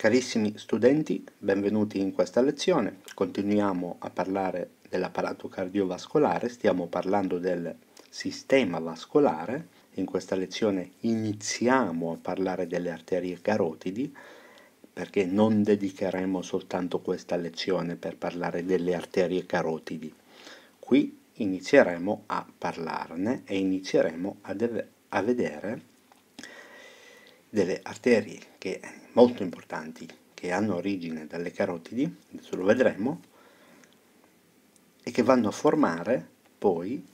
Carissimi studenti, benvenuti in questa lezione. Continuiamo a parlare dell'apparato cardiovascolare, stiamo parlando del sistema vascolare. In questa lezione iniziamo a parlare delle arterie carotidi, perché non dedicheremo soltanto questa lezione per parlare delle arterie carotidi. Qui inizieremo a parlarne e inizieremo a, a vedere delle arterie che, molto importanti che hanno origine dalle carotidi, adesso lo vedremo, e che vanno a formare poi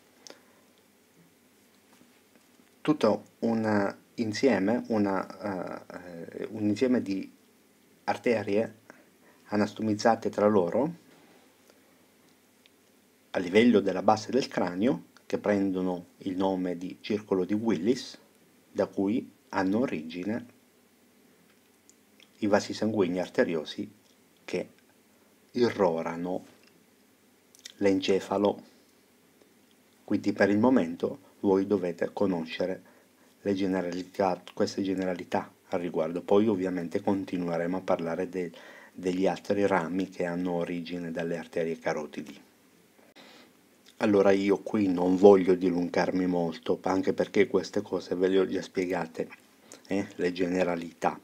tutto una insieme, una, uh, un insieme di arterie anastomizzate tra loro a livello della base del cranio che prendono il nome di circolo di Willis da cui hanno origine i vasi sanguigni arteriosi che irrorano l'encefalo. Quindi per il momento voi dovete conoscere le generalità, queste generalità al riguardo. Poi ovviamente continueremo a parlare de, degli altri rami che hanno origine dalle arterie carotidi. Allora io qui non voglio dilungarmi molto, anche perché queste cose ve le ho già spiegate eh, le generalità.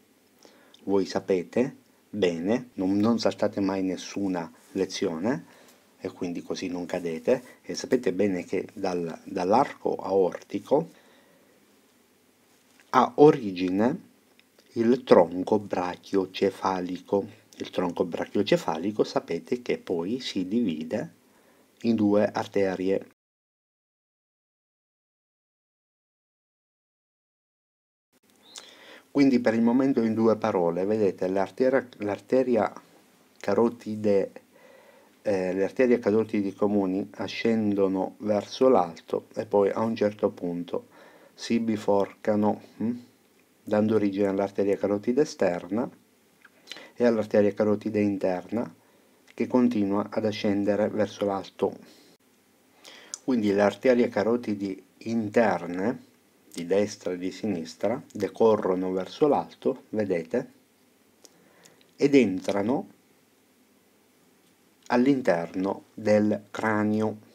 Voi sapete bene, non, non saltate mai nessuna lezione e quindi così non cadete e sapete bene che dal, dall'arco aortico ha origine il tronco brachiocefalico. Il tronco brachiocefalico sapete che poi si divide in due arterie Quindi per il momento in due parole, vedete l'arteria, l'arteria carotide eh, le arterie carotidi comuni ascendono verso l'alto e poi a un certo punto si biforcano hm? dando origine all'arteria carotide esterna e all'arteria carotide interna che continua ad ascendere verso l'alto quindi le arterie carotidi interne di destra e di sinistra decorrono verso l'alto, vedete, ed entrano all'interno del cranio.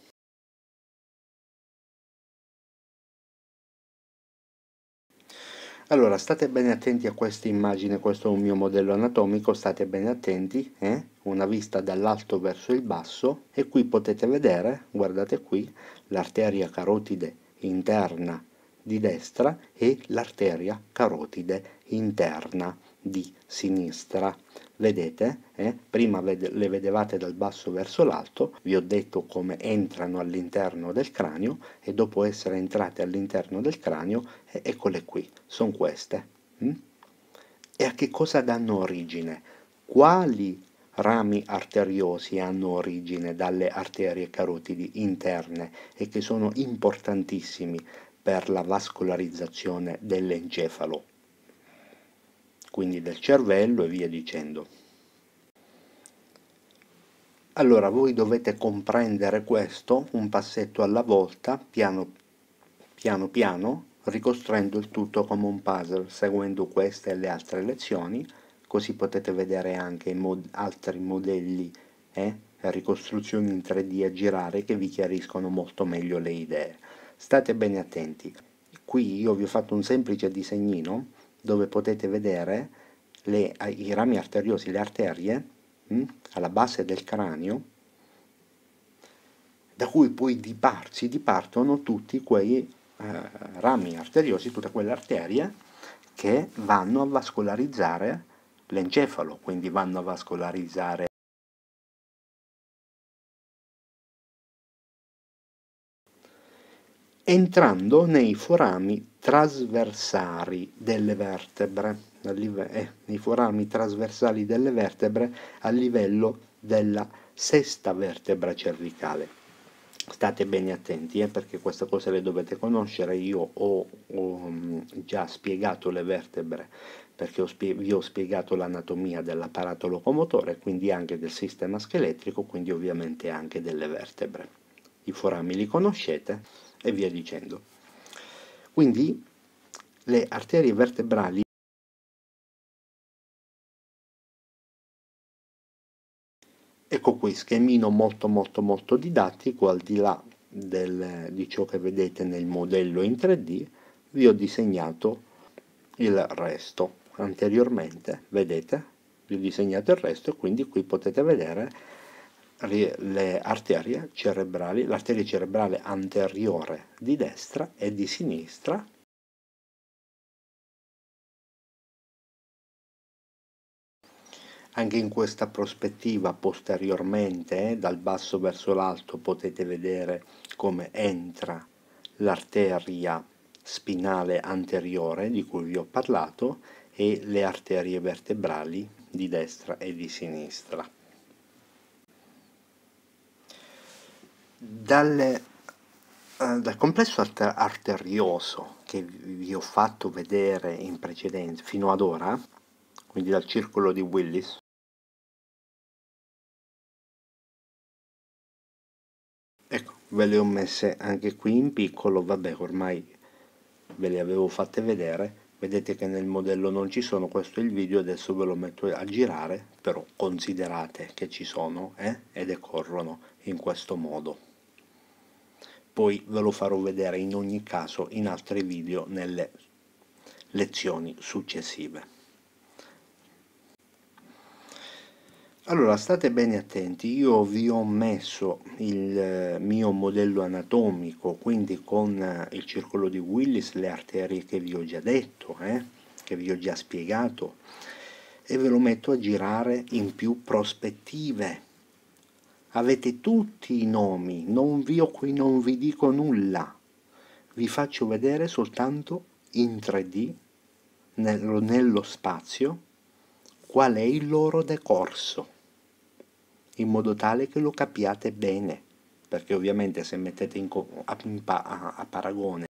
Allora, state bene attenti a questa immagine, questo è un mio modello anatomico, state bene attenti, eh? una vista dall'alto verso il basso e qui potete vedere, guardate qui, l'arteria carotide interna di destra e l'arteria carotide interna di sinistra. Vedete? Eh? Prima le vedevate dal basso verso l'alto, vi ho detto come entrano all'interno del cranio e dopo essere entrate all'interno del cranio, eh, eccole qui, sono queste. Mm? E a che cosa danno origine? Quali rami arteriosi hanno origine dalle arterie carotidi interne e che sono importantissimi per la vascolarizzazione dell'encefalo, quindi del cervello e via dicendo. Allora voi dovete comprendere questo un passetto alla volta, piano piano, piano ricostruendo il tutto come un puzzle, seguendo queste e le altre lezioni, così potete vedere anche mod altri modelli e eh, ricostruzioni in 3D a girare che vi chiariscono molto meglio le idee state bene attenti qui io vi ho fatto un semplice disegnino dove potete vedere le, i rami arteriosi, le arterie mh, hm, alla base del cranio da cui poi dipar si dipartono tutti quei eh, rami arteriosi, tutte quelle arterie che vanno a vascolarizzare l'encefalo, quindi vanno a vascolarizzare entrando nei forami trasversali delle vertebre, eh, nei forami trasversali delle vertebre a livello della sesta vertebra cervicale state bene attenti eh, perché queste cose le dovete conoscere io ho, ho mm, già spiegato le vertebre perché ho vi ho spiegato l'anatomia dell'apparato locomotore quindi anche del sistema scheletrico quindi ovviamente anche delle vertebre i forami li conoscete e via dicendo. Quindi le arterie vertebrali Ecco qui, schemino molto molto molto didattico, al di là del, di ciò che vedete nel modello in 3D, vi ho disegnato il resto. Anteriormente, vedete, vi ho disegnato il resto e quindi qui potete vedere le, le arterie cerebrali, l'arteria cerebrale anteriore di destra e di sinistra anche in questa prospettiva posteriormente eh, dal basso verso l'alto potete vedere come entra l'arteria spinale anteriore di cui vi ho parlato e le arterie vertebrali di destra e di sinistra dalle, eh, dal complesso arterioso che vi ho fatto vedere in precedenza fino ad ora, quindi dal circolo di Willis, ecco, ve le ho messe anche qui in piccolo, vabbè ormai ve le avevo fatte vedere, vedete che nel modello non ci sono questo è il video adesso ve lo metto a girare però considerate che ci sono eh? e decorrono in questo modo poi ve lo farò vedere in ogni caso in altri video nelle lezioni successive. Allora, state bene attenti, io vi ho messo il eh, mio modello anatomico, quindi con eh, il circolo di Willis, le arterie che vi ho già detto, eh, che vi ho già spiegato, e ve lo metto a girare in più prospettive, Avete tutti i nomi, non vi, ho qui non vi dico nulla, vi faccio vedere soltanto in 3D, nello, nello spazio, qual è il loro decorso, in modo tale che lo capiate bene, perché ovviamente se mettete in, a, a, a paragone